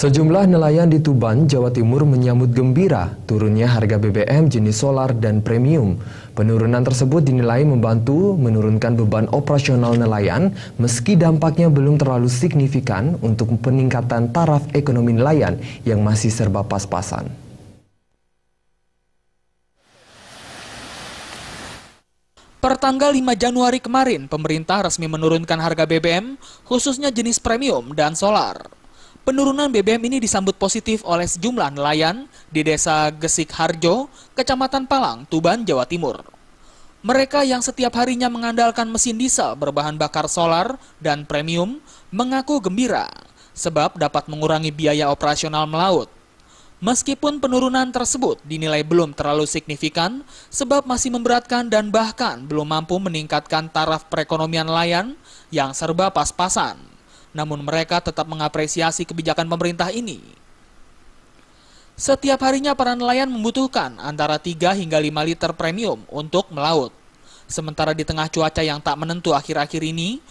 Sejumlah nelayan di Tuban, Jawa Timur menyambut gembira turunnya harga BBM jenis solar dan premium. Penurunan tersebut dinilai membantu menurunkan beban operasional nelayan meski dampaknya belum terlalu signifikan untuk peningkatan taraf ekonomi nelayan yang masih serba pas-pasan. Pertanggal 5 Januari kemarin, pemerintah resmi menurunkan harga BBM, khususnya jenis premium dan solar. Penurunan BBM ini disambut positif oleh sejumlah nelayan di desa Gesik Harjo, Kecamatan Palang, Tuban, Jawa Timur. Mereka yang setiap harinya mengandalkan mesin diesel berbahan bakar solar dan premium mengaku gembira sebab dapat mengurangi biaya operasional melaut. Meskipun penurunan tersebut dinilai belum terlalu signifikan sebab masih memberatkan dan bahkan belum mampu meningkatkan taraf perekonomian nelayan yang serba pas-pasan namun mereka tetap mengapresiasi kebijakan pemerintah ini. Setiap harinya para nelayan membutuhkan antara 3 hingga 5 liter premium untuk melaut. Sementara di tengah cuaca yang tak menentu akhir-akhir ini,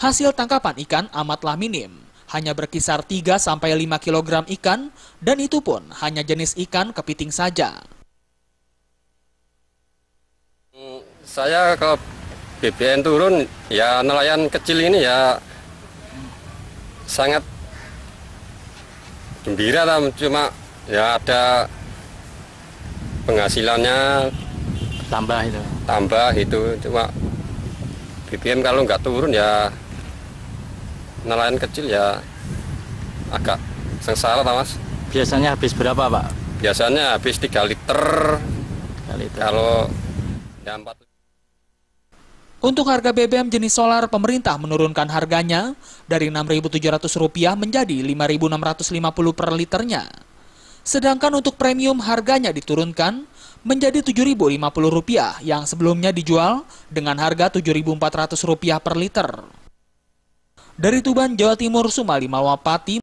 hasil tangkapan ikan amatlah minim. Hanya berkisar 3 sampai 5 kg ikan dan itu pun hanya jenis ikan kepiting saja. Saya ke BBN turun, ya nelayan kecil ini ya sangat gembira lah cuma ya ada penghasilannya tambah itu tambah itu cuma BBM kalau nggak turun ya nelayan kecil ya agak sengsara lah mas biasanya habis berapa pak biasanya habis 3 liter, 3 liter. kalau ya 4 untuk harga BBM jenis solar, pemerintah menurunkan harganya dari Rp6.700 menjadi Rp5.650 per liternya. Sedangkan untuk premium harganya diturunkan menjadi Rp7.050 yang sebelumnya dijual dengan harga Rp7.400 per liter. Dari Tuban, Jawa Timur, Sumali Malwapati,